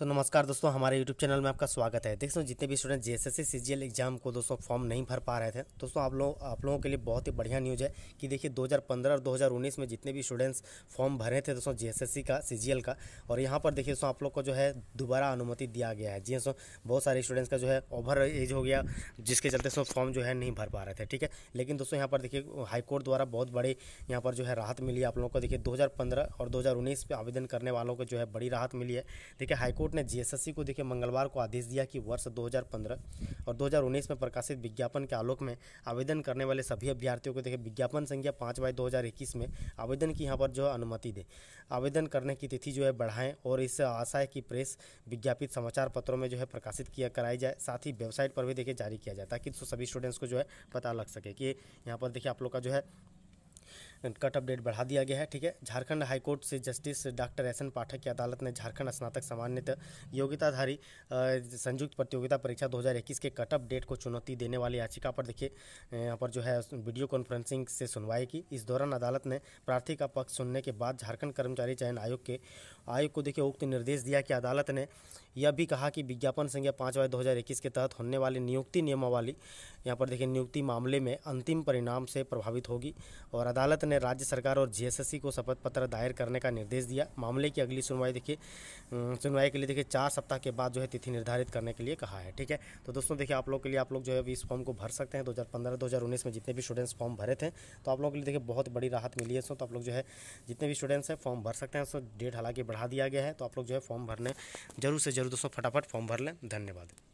तो नमस्कार दोस्तों हमारे यूट्यूब चैनल में आपका स्वागत है देख सो जितने भी स्टूडेंट जे एस एग्ज़ाम को दोस्तों फॉर्म नहीं भर पा रहे थे दोस्तों आप लोग आप लोगों के लिए बहुत ही बढ़िया न्यूज़ है कि देखिए 2015 और 2019 में जितने भी स्टूडेंट्स फॉर्म भरे थे दोस्तों जे का सी का और यहाँ पर देखिए दोस्तों आप लोग को जो है दोबारा अनुमति दिया गया है जी हाँ दोस्तों बहुत सारे स्टूडेंट्स का जो है ओवर एज हो गया जिसके चलते दोस्तों फॉर्म जो है नहीं भर पा रहे थे ठीक है लेकिन दोस्तों यहाँ पर देखिए हाईकोर्ट द्वारा बहुत बड़ी यहाँ पर जो है राहत मिली आप लोगों को देखिए दो और दो हज़ार आवेदन करने वालों को जो है बड़ी राहत मिली है देखिए हाईकोर्ट कोर्ट ने जीएसएससी को देखे मंगलवार को आदेश दिया कि वर्ष 2015 और 2019 में प्रकाशित विज्ञापन के आलोक में आवेदन करने वाले सभी अभ्यर्थियों को देखे विज्ञापन संख्या पाँच बाई दो में आवेदन की यहाँ पर जो है अनुमति दें आवेदन करने की तिथि जो है बढ़ाएँ और इस आशा है कि प्रेस विज्ञापित समाचार पत्रों में जो है प्रकाशित किया कराई जाए साथ ही वेबसाइट पर भी देखिए जारी किया जाए ताकि सभी स्टूडेंट्स को जो है पता लग सके कि यहाँ पर देखिए आप लोग का जो है कट अपडेट डेट बढ़ा दिया गया है ठीक है झारखंड हाईकोर्ट से justice doctor S N Pathak की अदालत ने झारखंड स्नातक सामान्यतः योग्यताधारी संयुक्त प्रतियोगिता परीक्षा 2021 के कट ऑफ डेट को चुनौती देने वाली याचिका पर देखिए यहाँ पर जो है वीडियो कॉन्फ्रेंसिंग से सुनवाई की इस दौरान अदालत ने प्रार्थी का पक्ष सुनने के बाद झारखंड कर्मचारी चयन आयोग के आयोग को देखिए उक्त निर्देश दिया कि अदालत ने यह भी कहा कि विज्ञापन संख्या पाँच बाई दो के तहत होने वाली नियुक्ति नियमावली यहाँ पर देखिए नियुक्ति मामले में अंतिम परिणाम से प्रभावित होगी और अदालत ने ने राज्य सरकार और जीएसएससी को शपथ पत्र दायर करने का निर्देश दिया मामले की अगली सुनवाई देखिए सुनवाई के लिए देखिए चार सप्ताह के बाद जो है तिथि निर्धारित करने के लिए कहा है ठीक है तो दोस्तों देखिए आप लोग के लिए आप लोग जो है इस फॉर्म को भर सकते हैं दो हज़ार में जितने भी स्टूडेंट्स फॉर्म भरे थे तो आप लोगों के लिए देखिए बहुत बड़ी राहत मिली है सो तो आप लोग जो है जितने भी स्टूडेंट्स हैं फॉर्म भर सकते हैं सो डेट हालांकि बढ़ा दिया गया है तो आप लोग जो है फॉर्म भरने जरूर से जरूर दोस्तों फटाफट फॉर्म भर लें धन्यवाद